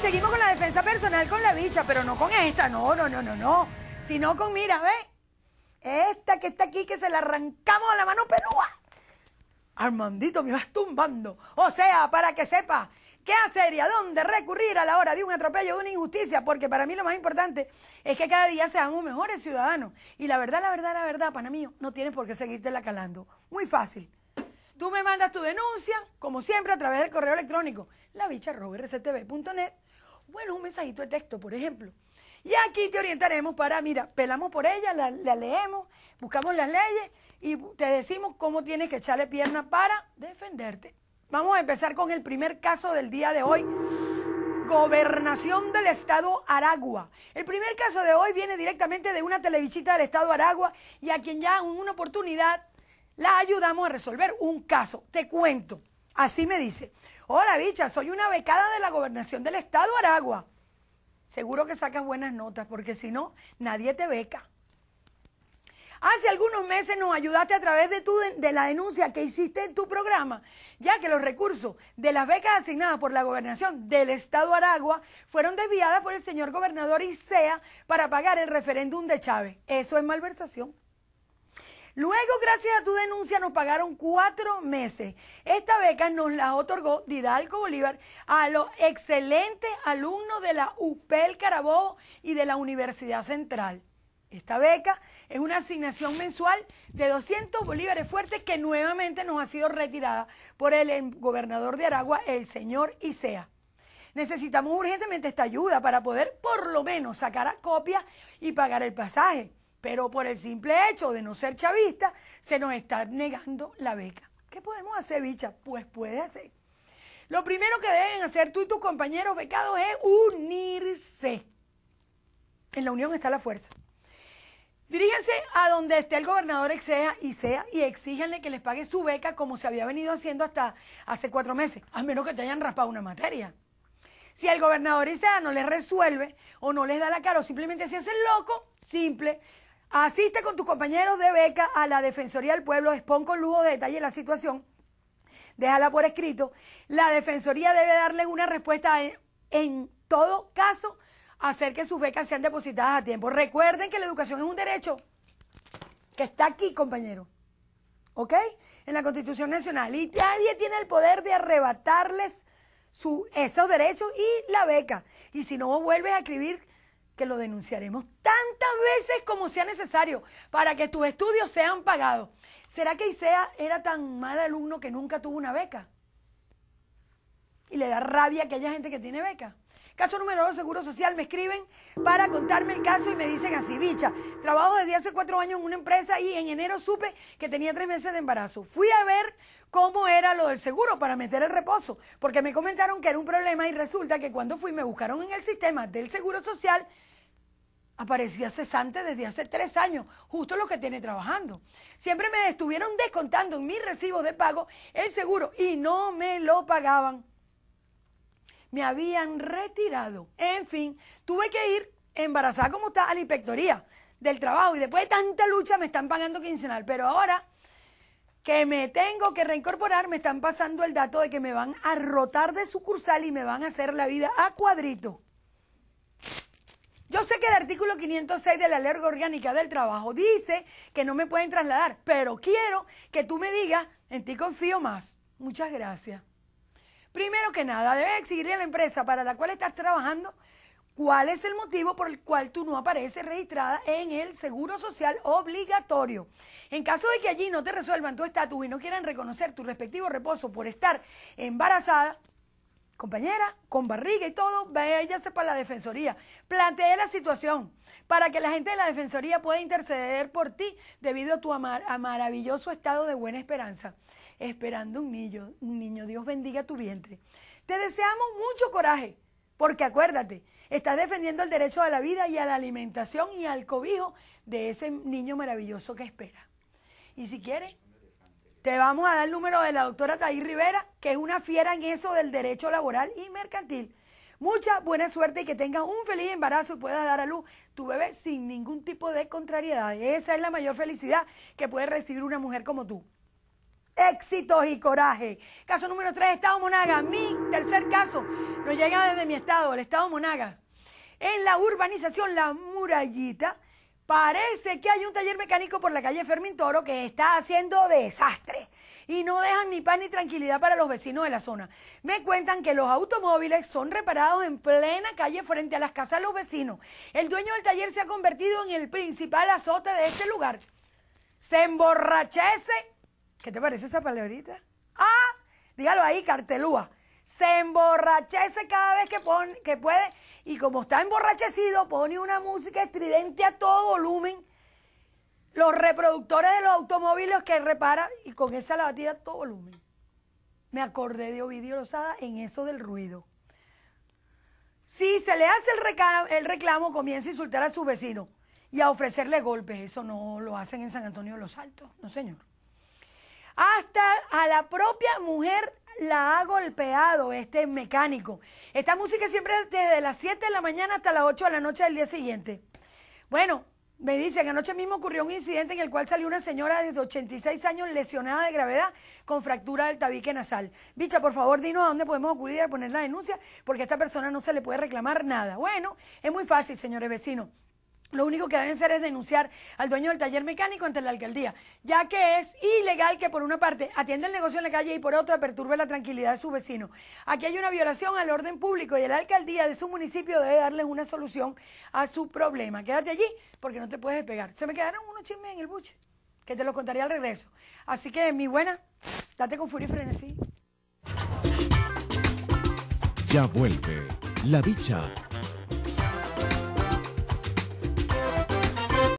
seguimos con la defensa personal con la bicha, pero no con esta, no, no, no, no, no. Sino con, mira, ve, esta que está aquí que se la arrancamos a la mano pelúa. Armandito, me vas tumbando. O sea, para que sepa qué hacer y a dónde recurrir a la hora de un atropello, de una injusticia, porque para mí lo más importante es que cada día seamos mejores ciudadanos. Y la verdad, la verdad, la verdad, pana mío, no tienes por qué seguirte la calando. Muy fácil. Tú me mandas tu denuncia, como siempre, a través del correo electrónico, lavicha.rctv.net. Bueno, un mensajito de texto, por ejemplo. Y aquí te orientaremos para, mira, pelamos por ella, la, leemos, buscamos las leyes y te decimos cómo tienes que echarle pierna para defenderte. Vamos a empezar con el primer caso del día de hoy. Gobernación del Estado Aragua. El primer caso de hoy viene directamente de una televisita del Estado Aragua y a quien ya en una oportunidad la ayudamos a resolver un caso. Te cuento. Así me dice. Hola, bicha, soy una becada de la gobernación del estado Aragua. Seguro que sacas buenas notas, porque si no, nadie te beca. Hace algunos meses nos ayudaste a través de, tu, de la denuncia que hiciste en tu programa, ya que los recursos de las becas asignadas por la gobernación del estado Aragua fueron desviadas por el señor gobernador Isea para pagar el referéndum de Chávez. Eso es malversación. Luego, gracias a tu denuncia, nos pagaron cuatro meses. Esta beca nos la otorgó Didalco Bolívar a los excelentes alumnos de la UPEL Carabobo y de la Universidad Central. Esta beca es una asignación mensual de 200 bolívares fuertes que nuevamente nos ha sido retirada por el em, gobernador de Aragua, el señor Isea. Necesitamos urgentemente esta ayuda para poder por lo menos sacar a copia y pagar el pasaje pero por el simple hecho de no ser chavista, se nos está negando la beca. ¿Qué podemos hacer, bicha? Pues puede hacer. Lo primero que deben hacer tú y tus compañeros becados es unirse. En la unión está la fuerza. Diríjanse a donde esté el gobernador exea y sea y exíjanle que les pague su beca como se había venido haciendo hasta hace cuatro meses, a menos que te hayan raspado una materia. Si el gobernador sea no les resuelve o no les da la cara o simplemente se hace loco, simple, Asiste con tus compañeros de beca a la Defensoría del Pueblo, Expon con lujo de detalle la situación, déjala por escrito. La Defensoría debe darle una respuesta en, todo caso, hacer que sus becas sean depositadas a tiempo. Recuerden que la educación es un derecho que está aquí, compañero. ¿Ok? En la Constitución Nacional. Y nadie tiene el poder de arrebatarles esos derechos y la beca. Y si no vuelves a escribir que lo denunciaremos tantas veces como sea necesario para que tus estudios sean pagados. ¿Será que Isea era tan mal alumno que nunca tuvo una beca? Y le da rabia que haya gente que tiene beca. Caso número dos, Seguro Social, me escriben para contarme el caso y me dicen así, bicha, trabajo desde hace cuatro años en una empresa y en enero supe que tenía tres meses de embarazo. Fui a ver cómo era lo del seguro para meter el reposo, porque me comentaron que era un problema y resulta que cuando fui me buscaron en el sistema del Seguro Social aparecía cesante desde hace tres años, justo lo que tiene trabajando. Siempre me estuvieron descontando en mis recibos de pago el seguro y no me lo pagaban. Me habían retirado. En fin, tuve que ir embarazada como está a la inspectoría del trabajo y después de tanta lucha me están pagando quincenal, pero ahora que me tengo que reincorporar, me están pasando el dato de que me van a rotar de sucursal y me van a hacer la vida a cuadrito. Yo sé que el artículo 506 de la Ley Orgánica del Trabajo dice que no me pueden trasladar, pero quiero que tú me digas, en ti confío más. Muchas gracias. Primero que nada, debes exigirle a la empresa para la cual estás trabajando cuál es el motivo por el cual tú no apareces registrada en el seguro social obligatorio. En caso de que allí no te resuelvan tu estatus y no quieran reconocer tu respectivo reposo por estar embarazada, compañera, con barriga y todo, váyase para la defensoría. Plantee la situación para que la gente de la defensoría pueda interceder por ti debido a tu a maravilloso estado de buena esperanza. Esperando un niño, un niño, Dios bendiga tu vientre. Te deseamos mucho coraje, porque acuérdate, estás defendiendo el derecho a la vida y a la alimentación y al cobijo de ese niño maravilloso que espera. Y si quieres, te vamos a dar el número de la doctora Taí Rivera, que es una fiera en eso del derecho laboral y mercantil. Mucha buena suerte y que tengas un feliz embarazo y puedas dar a luz tu bebé sin ningún tipo de contrariedad. Esa es la mayor felicidad que puede recibir una mujer como tú. Éxitos y coraje. Caso número 3, Estado Monaga. Mi tercer caso nos llega desde mi estado, el Estado Monaga. En la urbanización La Murallita Parece que hay un taller mecánico por la calle Fermín Toro que está haciendo desastre y no dejan ni paz ni tranquilidad para los vecinos de la zona. Me cuentan que los automóviles son reparados en plena calle frente a las casas de los vecinos. El dueño del taller se ha convertido en el principal azote de este lugar. Se emborrachece. ¿Qué te parece esa palabrita? Ah, dígalo ahí, cartelúa. Se emborrachece cada vez que, que puede y como está emborrachecido, pone una música estridente a todo volumen. Los reproductores de los automóviles que repara y con esa la batida a todo volumen. Me acordé de Ovidio Lozada en eso del ruido. Si se le hace el reclamo, el reclamo comienza a insultar a su vecino y a ofrecerle golpes. Eso no lo hacen en San Antonio de los Altos, no señor. Hasta a la propia mujer la ha golpeado este mecánico. Esta música siempre desde las 7 de la mañana hasta las 8 de la noche del día siguiente. Bueno, me dicen, anoche mismo ocurrió un incidente en el cual salió una señora de 86 años lesionada de gravedad con fractura del tabique nasal. Bicha, por favor, dinos a dónde podemos acudir a poner la denuncia, porque a esta persona no se le puede reclamar nada. Bueno, es muy fácil, señores vecinos. Lo único que deben hacer es denunciar al dueño del taller mecánico ante la alcaldía, ya que es ilegal que por una parte atienda el negocio en la calle y por otra perturbe la tranquilidad de sus vecinos. Aquí hay una violación al orden público y la alcaldía de su municipio debe darles una solución a su problema. Quédate allí porque no te puedes despegar. Se me quedaron unos chismes en el buche, que te los contaré al regreso. Así que, mi buena, date con furia y frenesí. Ya vuelve la bicha